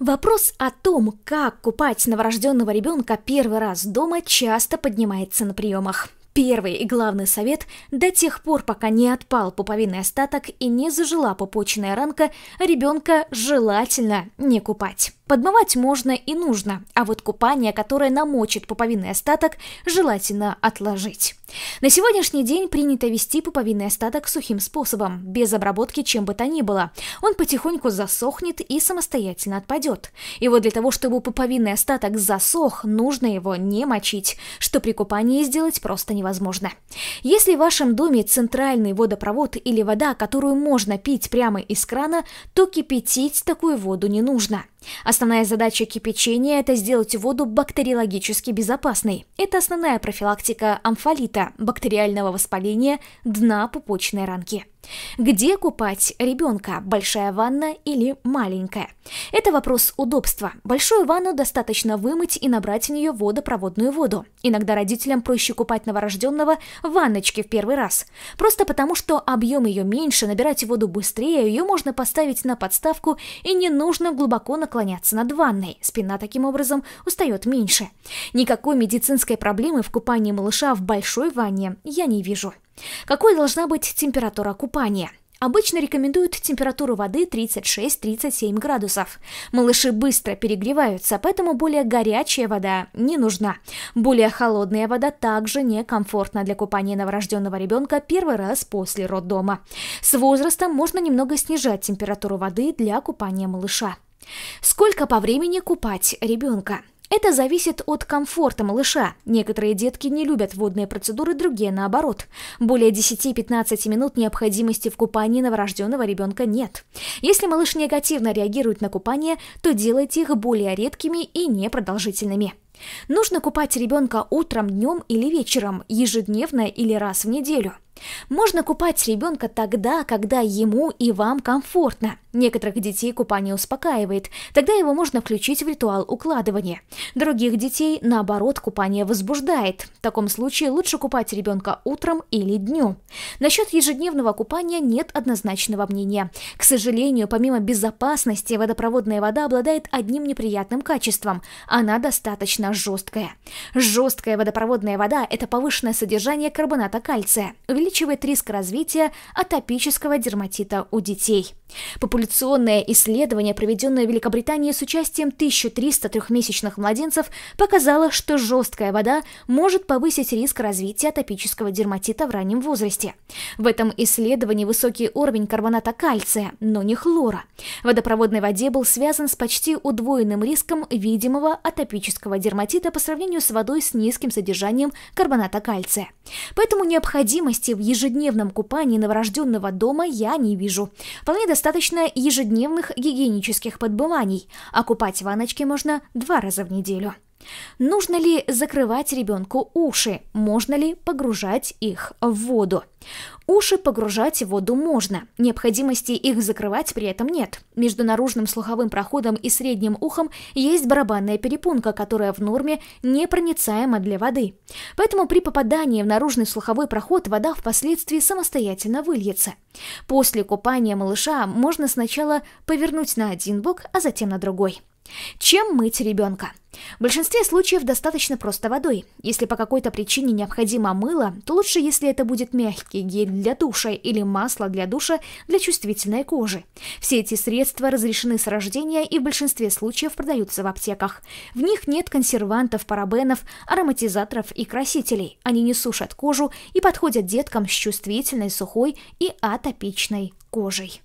Вопрос о том, как купать новорожденного ребенка первый раз дома, часто поднимается на приемах. Первый и главный совет – до тех пор, пока не отпал пуповинный остаток и не зажила пупочная ранка, ребенка желательно не купать. Подмывать можно и нужно, а вот купание, которое намочит пуповинный остаток, желательно отложить. На сегодняшний день принято вести пуповинный остаток сухим способом, без обработки чем бы то ни было. Он потихоньку засохнет и самостоятельно отпадет. И вот для того, чтобы пуповинный остаток засох, нужно его не мочить, что при купании сделать просто невозможно. Если в вашем доме центральный водопровод или вода, которую можно пить прямо из крана, то кипятить такую воду не нужно. Основная задача кипячения – это сделать воду бактериологически безопасной. Это основная профилактика амфолита – бактериального воспаления дна пупочной ранки. Где купать ребенка? Большая ванна или маленькая? Это вопрос удобства. Большую ванну достаточно вымыть и набрать в нее водопроводную воду. Иногда родителям проще купать новорожденного в ванночке в первый раз. Просто потому, что объем ее меньше, набирать воду быстрее, ее можно поставить на подставку и не нужно глубоко наклоняться над ванной. Спина таким образом устает меньше. Никакой медицинской проблемы в купании малыша в большой ванне я не вижу. Какой должна быть температура купания? Обычно рекомендуют температуру воды 36-37 градусов. Малыши быстро перегреваются, поэтому более горячая вода не нужна. Более холодная вода также некомфортна для купания новорожденного ребенка первый раз после роддома. С возрастом можно немного снижать температуру воды для купания малыша. Сколько по времени купать ребенка? Это зависит от комфорта малыша. Некоторые детки не любят водные процедуры, другие наоборот. Более 10-15 минут необходимости в купании новорожденного ребенка нет. Если малыш негативно реагирует на купание, то делайте их более редкими и непродолжительными. Нужно купать ребенка утром, днем или вечером, ежедневно или раз в неделю. Можно купать ребенка тогда, когда ему и вам комфортно. Некоторых детей купание успокаивает, тогда его можно включить в ритуал укладывания. Других детей, наоборот, купание возбуждает. В таком случае лучше купать ребенка утром или днем. Насчет ежедневного купания нет однозначного мнения. К сожалению, помимо безопасности, водопроводная вода обладает одним неприятным качеством. Она достаточно жесткая. Жесткая водопроводная вода – это повышенное содержание карбоната кальция, увеличивает риск развития атопического дерматита у детей. Популяционное исследование, проведенное в Великобритании с участием 1300 трехмесячных младенцев, показало, что жесткая вода может повысить риск развития атопического дерматита в раннем возрасте. В этом исследовании высокий уровень карбоната кальция, но не хлора. В водопроводной воде был связан с почти удвоенным риском видимого атопического дерматита по сравнению с водой с низким содержанием карбоната кальция. Поэтому необходимости в ежедневном купании новорожденного дома я не вижу. Вполне достаточно ежедневных гигиенических подбываний, а купать ваночки можно два раза в неделю. Нужно ли закрывать ребенку уши? Можно ли погружать их в воду? Уши погружать в воду можно, необходимости их закрывать при этом нет. Между наружным слуховым проходом и средним ухом есть барабанная перепонка, которая в норме непроницаема для воды. Поэтому при попадании в наружный слуховой проход вода впоследствии самостоятельно выльется. После купания малыша можно сначала повернуть на один бок, а затем на другой. Чем мыть ребенка? В большинстве случаев достаточно просто водой. Если по какой-то причине необходимо мыло, то лучше, если это будет мягкий гель для душа или масло для душа для чувствительной кожи. Все эти средства разрешены с рождения и в большинстве случаев продаются в аптеках. В них нет консервантов, парабенов, ароматизаторов и красителей. Они не сушат кожу и подходят деткам с чувствительной, сухой и атопичной кожей.